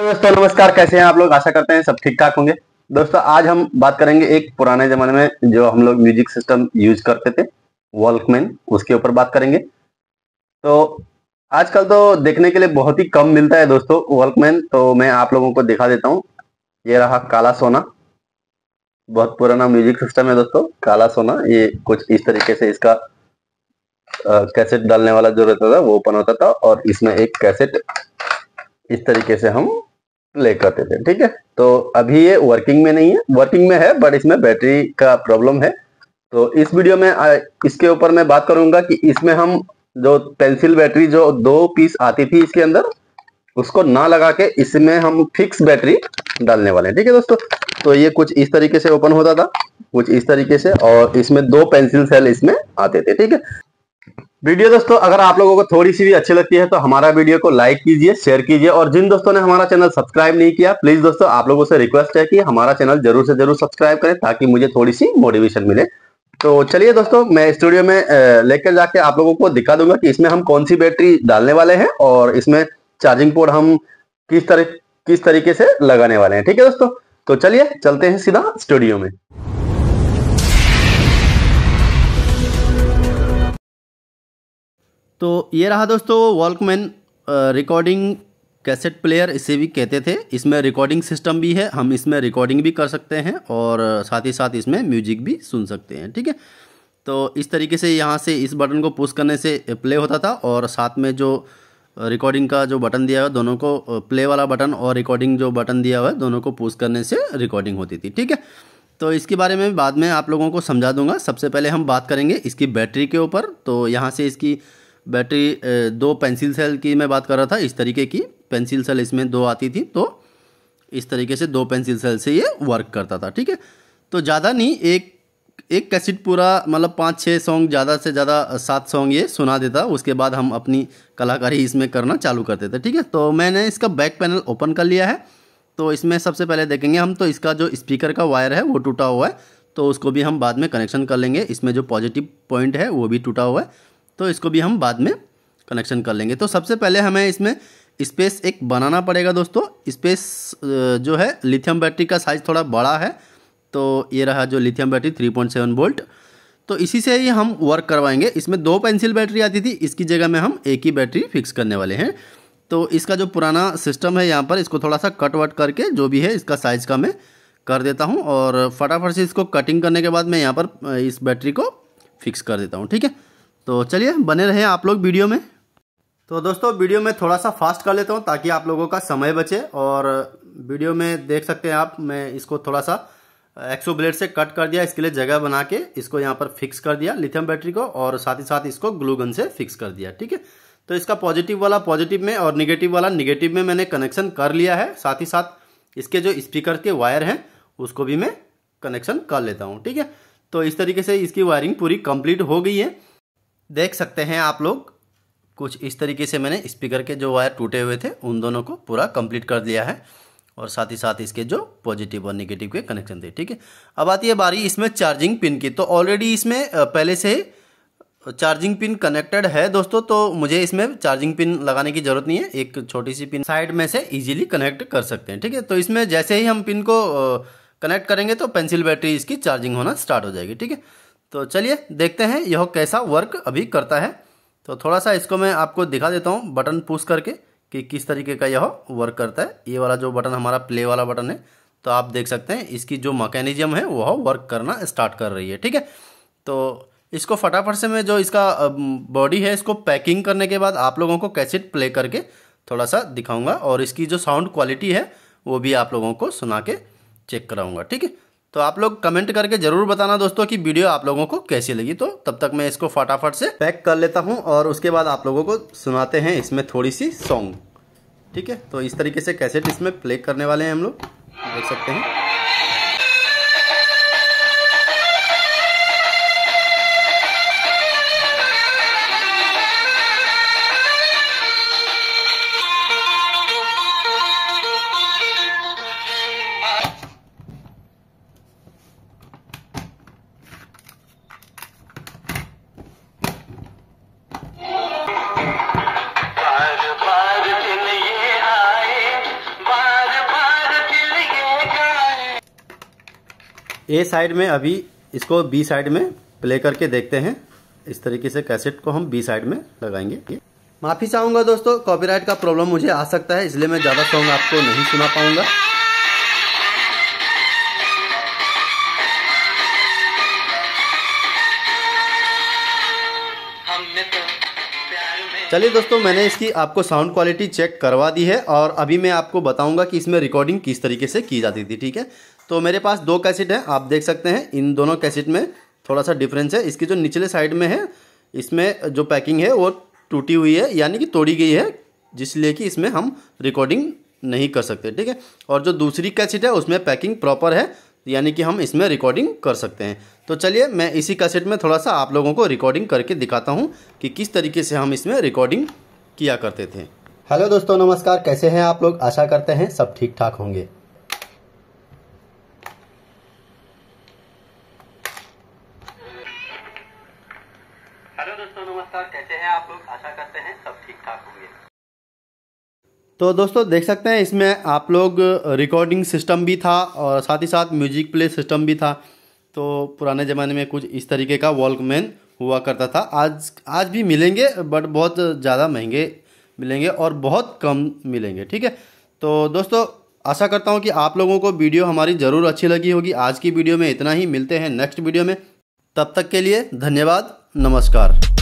दोस्तों नमस्कार कैसे हैं आप लोग आशा करते हैं सब ठीक ठाक होंगे दोस्तों आज हम बात करेंगे एक पुराने जमाने में जो हम लोग म्यूजिक सिस्टम यूज करते थे वॉल्कमैन उसके ऊपर बात करेंगे तो आजकल तो देखने के लिए बहुत ही कम मिलता है दोस्तों वॉल्कमैन तो मैं आप लोगों को दिखा देता हूँ ये रहा काला सोना बहुत पुराना म्यूजिक सिस्टम है दोस्तों काला सोना ये कुछ इस तरीके से इसका कैसेट डालने वाला जो रहता था वो ओपन होता था और इसमें एक कैसेट इस तरीके से हम ले करते थे ठीक है तो अभी ये वर्किंग में नहीं है वर्किंग में है बट इसमें बैटरी का प्रॉब्लम है तो इस वीडियो में इसके ऊपर मैं बात करूंगा कि इसमें हम जो पेंसिल बैटरी जो दो पीस आती थी इसके अंदर उसको ना लगा के इसमें हम फिक्स बैटरी डालने वाले हैं ठीक है दोस्तों तो ये कुछ इस तरीके से ओपन होता था कुछ इस तरीके से और इसमें दो पेंसिल सेल इसमें आते थे ठीक है वीडियो दोस्तों अगर आप लोगों को थोड़ी सी भी अच्छी लगती है तो हमारा वीडियो को लाइक कीजिए शेयर कीजिए और जिन दोस्तों ने हमारा चैनल सब्सक्राइब नहीं किया प्लीज दोस्तों आप लोगों से रिक्वेस्ट है कि हमारा चैनल जरूर से जरूर सब्सक्राइब करें ताकि मुझे थोड़ी सी मोटिवेशन मिले तो चलिए दोस्तों मैं स्टूडियो में लेकर जाके आप लोगों को दिखा दूंगा कि इसमें हम कौन सी बैटरी डालने वाले हैं और इसमें चार्जिंग पोर्ट हम किस तरह किस तरीके से लगाने वाले हैं ठीक है दोस्तों तो चलिए चलते हैं सीधा स्टूडियो में तो ये रहा दोस्तों वॉल्कमैन रिकॉर्डिंग कैसेट प्लेयर इसे भी कहते थे इसमें रिकॉर्डिंग सिस्टम भी है हम इसमें रिकॉर्डिंग भी कर सकते हैं और साथ ही साथ इसमें म्यूजिक भी सुन सकते हैं ठीक है तो इस तरीके से यहाँ से इस बटन को पुश करने से प्ले होता था और साथ में जो रिकॉर्डिंग का जो बटन दिया हुआ दोनों को प्ले वाला बटन और रिकॉर्डिंग जो बटन दिया हुआ है दोनों को पुश करने से रिकॉर्डिंग होती थी ठीक है तो इसके बारे में बाद में आप लोगों को समझा दूंगा सबसे पहले हम बात करेंगे इसकी बैटरी के ऊपर तो यहाँ से इसकी बैटरी दो पेंसिल सेल की मैं बात कर रहा था इस तरीके की पेंसिल सेल इसमें दो आती थी तो इस तरीके से दो पेंसिल सेल से ये वर्क करता था ठीक है तो ज़्यादा नहीं एक एक कैसेट पूरा मतलब पाँच छः सॉन्ग ज़्यादा से ज़्यादा सात सॉन्ग ये सुना देता उसके बाद हम अपनी कलाकारी इसमें करना चालू करते थे ठीक है तो मैंने इसका बैक पैनल ओपन कर लिया है तो इसमें सबसे पहले देखेंगे हम तो इसका जो स्पीकर का वायर है वो टूटा हुआ है तो उसको भी हम बाद में कनेक्शन कर लेंगे इसमें जो पॉजिटिव पॉइंट है वो भी टूटा हुआ है तो इसको भी हम बाद में कनेक्शन कर लेंगे तो सबसे पहले हमें इसमें स्पेस एक बनाना पड़ेगा दोस्तों स्पेस जो है लिथियम बैटरी का साइज़ थोड़ा बड़ा है तो ये रहा जो lithium battery three point seven volt तो इसी से ही हम वर्क करवाएंगे इसमें दो पेंसिल बैटरी आती थी इसकी जगह में हम एक ही बैटरी फिक्स करने वाले हैं तो इसका जो पुराना सिस्टम है यहाँ पर इसको थोड़ा सा कट वट करके जो भी है इसका साइज़ का मैं कर देता हूँ और फटाफट से इसको कटिंग करने के बाद मैं यहाँ पर इस बैटरी को फिक्स कर देता हूँ ठीक है तो चलिए बने रहे आप लोग वीडियो में तो दोस्तों वीडियो में थोड़ा सा फास्ट कर लेता हूँ ताकि आप लोगों का समय बचे और वीडियो में देख सकते हैं आप मैं इसको थोड़ा सा एक्सो ब्लेड से कट कर दिया इसके लिए जगह बना के इसको यहाँ पर फिक्स कर दिया लिथियम बैटरी को और साथ ही साथ इसको ग्लू गन से फिक्स कर दिया ठीक है तो इसका पॉजिटिव वाला पॉजिटिव में और निगेटिव वाला निगेटिव में मैंने कनेक्शन कर लिया है साथ ही साथ इसके जो स्पीकर के वायर हैं उसको भी मैं कनेक्शन कर लेता हूँ ठीक है तो इस तरीके से इसकी वायरिंग पूरी कंप्लीट हो गई है देख सकते हैं आप लोग कुछ इस तरीके से मैंने स्पीकर के जो वायर टूटे हुए थे उन दोनों को पूरा कंप्लीट कर दिया है और साथ ही साथ इसके जो पॉजिटिव और नेगेटिव के कनेक्शन थे ठीक है अब आती है बारी इसमें चार्जिंग पिन की तो ऑलरेडी इसमें पहले से ही चार्जिंग पिन कनेक्टेड है दोस्तों तो मुझे इसमें चार्जिंग पिन लगाने की ज़रूरत नहीं है एक छोटी सी पिन साइड में से इजीली कनेक्ट कर सकते हैं ठीक है तो इसमें जैसे ही हम पिन को कनेक्ट करेंगे तो पेंसिल बैटरी इसकी चार्जिंग होना स्टार्ट हो जाएगी ठीक है तो चलिए देखते हैं यह कैसा वर्क अभी करता है तो थोड़ा सा इसको मैं आपको दिखा देता हूँ बटन पुश करके कि किस तरीके का यह वर्क करता है ये वाला जो बटन हमारा प्ले वाला बटन है तो आप देख सकते हैं इसकी जो मकैनिज़म है वह वर्क करना स्टार्ट कर रही है ठीक है तो इसको फटाफट से मैं जो इसका बॉडी है इसको पैकिंग करने के बाद आप लोगों को कैसेट प्ले करके थोड़ा सा दिखाऊंगा और इसकी जो साउंड क्वालिटी है वो भी आप लोगों को सुना के चेक कराऊंगा ठीक है तो आप लोग कमेंट करके जरूर बताना दोस्तों कि वीडियो आप लोगों को कैसी लगी तो तब तक मैं इसको फटाफट से पैक कर लेता हूँ और उसके बाद आप लोगों को सुनाते हैं इसमें थोड़ी सी सॉन्ग ठीक है तो इस तरीके से कैसेट इसमें प्ले करने वाले हैं हम लोग देख सकते हैं ए साइड में अभी इसको बी साइड में प्ले करके देखते हैं इस तरीके से कैसेट को हम बी साइड में लगाएंगे माफ़ी चाहूंगा दोस्तों कॉपीराइट का प्रॉब्लम मुझे आ सकता है इसलिए मैं ज़्यादा सॉन्ग आपको नहीं सुना पाऊंगा चलिए दोस्तों मैंने इसकी आपको साउंड क्वालिटी चेक करवा दी है और अभी मैं आपको बताऊंगा कि इसमें रिकॉर्डिंग किस तरीके से की जाती थी ठीक है तो मेरे पास दो कैसेट हैं आप देख सकते हैं इन दोनों कैसेट में थोड़ा सा डिफरेंस है इसकी जो निचले साइड में है इसमें जो पैकिंग है वो टूटी हुई है यानी कि तोड़ी गई है जिसलिए कि इसमें हम रिकॉर्डिंग नहीं कर सकते ठीक है और जो दूसरी कैसेट है उसमें पैकिंग प्रॉपर है यानी कि हम इसमें रिकॉर्डिंग कर सकते हैं तो चलिए मैं इसी कैसेट में थोड़ा सा आप लोगों को रिकॉर्डिंग करके दिखाता हूँ कि किस तरीके से हम इसमें रिकॉर्डिंग किया करते थे हेलो दोस्तों नमस्कार कैसे हैं आप लोग आशा करते हैं सब ठीक ठाक होंगे हेलो दोस्तों नमस्कार कैसे हैं आप लोग आशा करते हैं सब ठीक ठाक होंगे तो दोस्तों देख सकते हैं इसमें आप लोग रिकॉर्डिंग सिस्टम भी था और साथ ही साथ म्यूजिक प्ले सिस्टम भी था तो पुराने ज़माने में कुछ इस तरीके का वॉल्कमैन हुआ करता था आज आज भी मिलेंगे बट बहुत ज़्यादा महंगे मिलेंगे और बहुत कम मिलेंगे ठीक है तो दोस्तों आशा करता हूँ कि आप लोगों को वीडियो हमारी ज़रूर अच्छी लगी होगी आज की वीडियो में इतना ही मिलते हैं नेक्स्ट वीडियो में तब तक के लिए धन्यवाद नमस्कार